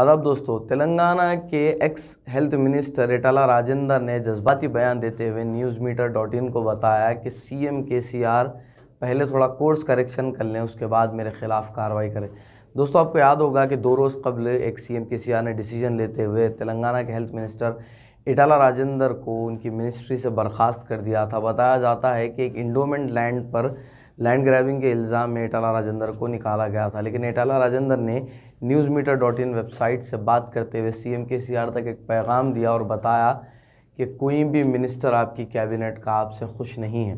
आदाब दोस्तों तेलंगाना के ex health minister Etela Rajender ने जज्बाती बयान देते हुए न्यूज़ मीटर डॉट इन को बताया कि सी एम के सी आर पहले थोड़ा कोर्स करेक्शन कर लें उसके बाद मेरे ख़िलाफ़ कार्रवाई करें दोस्तों आपको याद होगा कि दो रोज़ कबल एक सी एम के सी आर ने डिसीजन लेते हुए तेलंगाना के हेल्थ मिनिस्टर इटाला राजेंद्र को उनकी मिनिस्ट्री से बर्खास्त कर दिया था बताया जाता है कि एक इंडोमेंट लैंड पर लैंड ग्रैबिंग के इल्ज़ाम में इटाला राजेंद्र को निकाला गया था लेकिन इटाला राजेंद्र ने news meter dot in website से बात करते हुए सी एम के सी आर तक एक पैगाम दिया और बताया कि कोई भी मिनिस्टर आपकी कैबिनेट का आपसे खुश नहीं है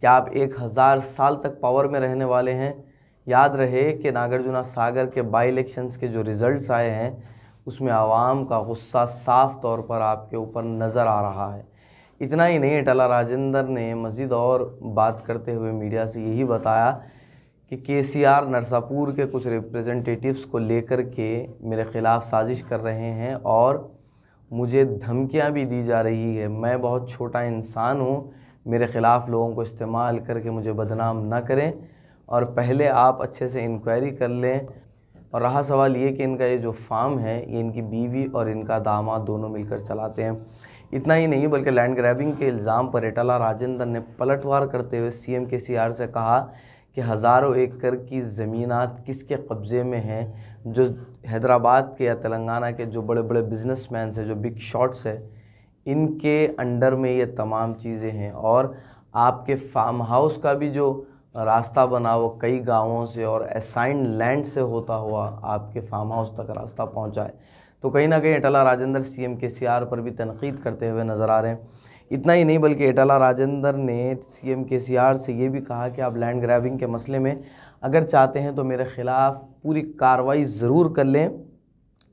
क्या आप एक हज़ार साल तक पावर में रहने वाले हैं याद रहे कि नागार्जुना सागर के बाई इलेक्शंस के जो रिज़ल्ट आए हैं उसमें आवाम का गुस्सा साफ तौर पर आपके ऊपर नज़र आ रहा है इतना ही नहीं टला राजेंद्र ने मज़ीद और बात करते हुए मीडिया से यही बताया कि के सी आर नरसापुर के कुछ रिप्रेजेंटेटिव्स को लेकर के मेरे ख़िलाफ़ साजिश कर रहे हैं और मुझे धमकियां भी दी जा रही है मैं बहुत छोटा इंसान हूँ मेरे ख़िलाफ़ लोगों को इस्तेमाल करके मुझे बदनाम ना करें और पहले आप अच्छे से इंक्वायरी कर लें और रहा सवाल ये कि इनका ये जो फार्म है ये इनकी बीवी और इनका दामाद दोनों मिलकर चलाते हैं इतना ही नहीं बल्कि लैंड ग्रैबिंग के इल्ज़ाम पर इटाला राजेंद्र ने पलटवार करते हुए सीएम केसीआर से कहा कि हज़ारों एकड़ की ज़मीनत किसके कब्ज़े में हैं जो हैदराबाद के या तेलंगाना के जो बड़े बड़े बिजनेस मैन हैं जो बिग शॉट्स है इनके अंडर में ये तमाम चीज़ें हैं और आपके फार्म हाउस का भी जो रास्ता बना वो कई गांवों से और असाइन लैंड से होता हुआ आपके फार्म हाउस तक रास्ता पहुंचा है तो कहीं ना कहीं अटला राजेंद्र सीएम के सीआर पर भी तनकीद करते हुए नज़र आ रहे हैं इतना ही नहीं बल्कि इटाला राजेंद्र ने सी आर से ये भी कहा कि आप लैंड ग्रैबिंग के मसले में अगर चाहते हैं तो मेरे ख़िलाफ़ पूरी कार्रवाई ज़रूर कर लें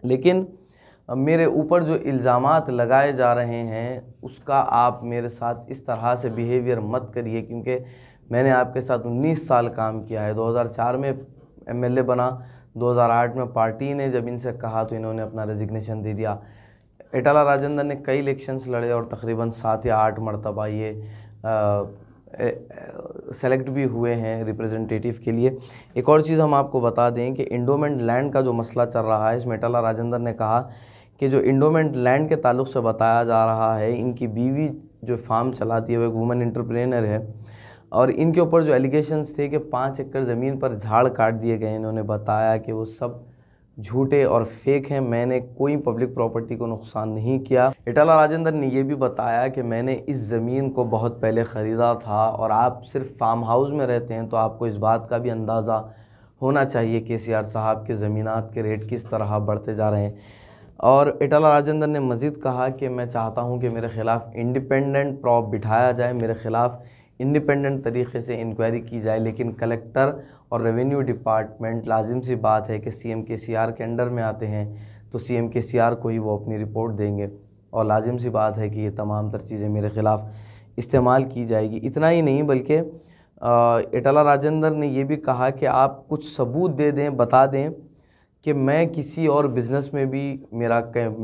लेकिन मेरे ऊपर जो इल्ज़ाम लगाए जा रहे हैं उसका आप मेरे साथ इस तरह से बिहेवियर मत करिए क्योंकि मैंने आपके साथ 19 साल काम किया है 2004 में एमएलए बना 2008 में पार्टी ने जब इनसे कहा तो इन्होंने अपना रेजिग्नेशन दे दिया इटाला राजेंद्र ने कई इलेक्शंस लड़े और तकरीबन सात या आठ मरतबा ये सेलेक्ट भी हुए हैं रिप्रेजेंटेटिव के लिए एक और चीज़ हम आपको बता दें कि इंडोमेंट लैंड का जो मसला चल रहा है इसमें इटाला राजेंद्र ने कहा कि जो इंडोमेंट लैंड के ताल्लुक से बताया जा रहा है इनकी बीवी जो फार्म चलाती है वह एक वुमेन इंटरप्रेनर है और इनके ऊपर जो एलिगेशंस थे कि पाँच एकड़ ज़मीन पर झाड़ काट दिए गए इन्होंने बताया कि वो सब झूठे और फेक हैं मैंने कोई पब्लिक प्रॉपर्टी को नुकसान नहीं किया इटाला राजेंद्र ने यह भी बताया कि मैंने इस ज़मीन को बहुत पहले ख़रीदा था और आप सिर्फ फार्म हाउस में रहते हैं तो आपको इस बात का भी अंदाज़ा होना चाहिए के सी आर साहब के ज़मीनात के रेट किस तरह बढ़ते जा रहे हैं और इटाला राजेंद्र ने मज़ीद कहा कि मैं चाहता हूँ कि मेरे ख़िलाफ़ इंडिपेंडेंट प्रॉप बिठाया जाए मेरे ख़िलाफ़ इंडिपेंडेंट तरीके से इंक्वायरी की जाए लेकिन कलेक्टर और रेवेन्यू डिपार्टमेंट लाजिम सी बात है कि सी एम के सी आर के अंडर में आते हैं तो सी एम के सी आर को ही वो अपनी रिपोर्ट देंगे और लाजिम सी बात है कि ये तमाम तर चीज़ें मेरे ख़िलाफ़ इस्तेमाल की जाएगी इतना ही नहीं बल्कि इटाला राजेंद्र ने यह भी कहा कि आप कुछ सबूत दे दें बता दें कि मैं किसी और बिज़नेस में भी मेरा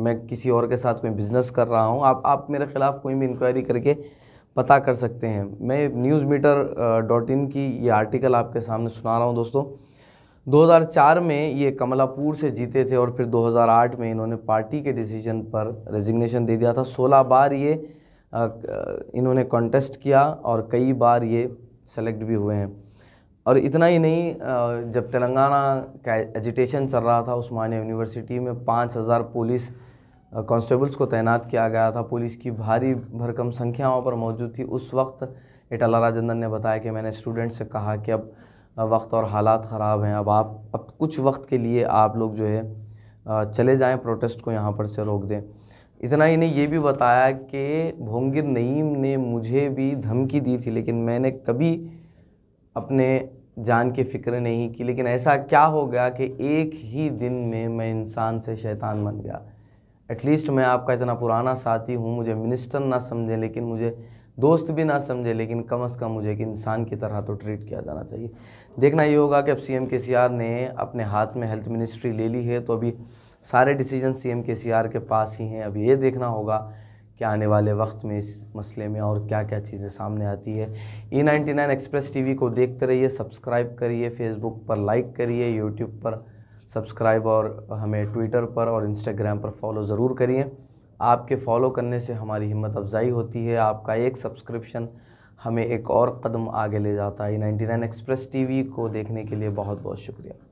मैं किसी और के साथ कोई बिज़नेस कर रहा हूँ आप आप मेरे ख़िलाफ़ कोई भी इंक्वायरी करके पता कर सकते हैं मैं न्यूज़ मीटर डॉट इन की ये आर्टिकल आपके सामने सुना रहा हूँ दोस्तों 2004 में ये कमलापुर से जीते थे और फिर 2008 में इन्होंने पार्टी के डिसीजन पर रेजिग्नेशन दे दिया था 16 बार ये इन्होंने कॉन्टेस्ट किया और कई बार ये सेलेक्ट भी हुए हैं और इतना ही नहीं जब तेलंगाना का एजिटेशन चल रहा था उस्मानिया यूनिवर्सिटी में पाँच पुलिस कांस्टेबल्स को तैनात किया गया था पुलिस की भारी भरकम संख्या वहाँ पर मौजूद थी उस वक्त इटाला राजेंद्र ने बताया कि मैंने स्टूडेंट से कहा कि अब वक्त और हालात ख़राब हैं अब आप अब कुछ वक्त के लिए आप लोग जो है चले जाएं प्रोटेस्ट को यहाँ पर से रोक दें इतना ही नहीं ये भी बताया कि भोंगिर नईम ने मुझे भी धमकी दी थी लेकिन मैंने कभी अपने जान के फिक्र नहीं की लेकिन ऐसा क्या हो गया कि एक ही दिन में मैं इंसान से शैतान बन गया एटलीस्ट मैं आपका इतना पुराना साथी हूँ मुझे मिनिस्टर ना समझे लेकिन मुझे दोस्त भी ना समझे लेकिन कम से कम मुझे एक इंसान की तरह तो ट्रीट किया जाना चाहिए देखना ये होगा कि अब सीएम केसीआर ने अपने हाथ में हेल्थ मिनिस्ट्री ले ली है तो अभी सारे डिसीजन सीएम केसीआर के पास ही हैं अब ये देखना होगा कि आने वाले वक्त में इस मसले में और क्या क्या चीज़ें सामने आती है ई नाइन्टी नाइन एक्सप्रेस वी को देखते रहिए सब्सक्राइब करिए फेसबुक पर लाइक करिए यूट्यूब पर सब्सक्राइब और हमें ट्विटर पर और इंस्टाग्राम पर फॉलो ज़रूर करिए आपके फॉलो करने से हमारी हिम्मत अफजाई होती है आपका एक सब्सक्रिप्शन हमें एक और कदम आगे ले जाता है नाइन एक्सप्रेस टीवी को देखने के लिए बहुत बहुत शुक्रिया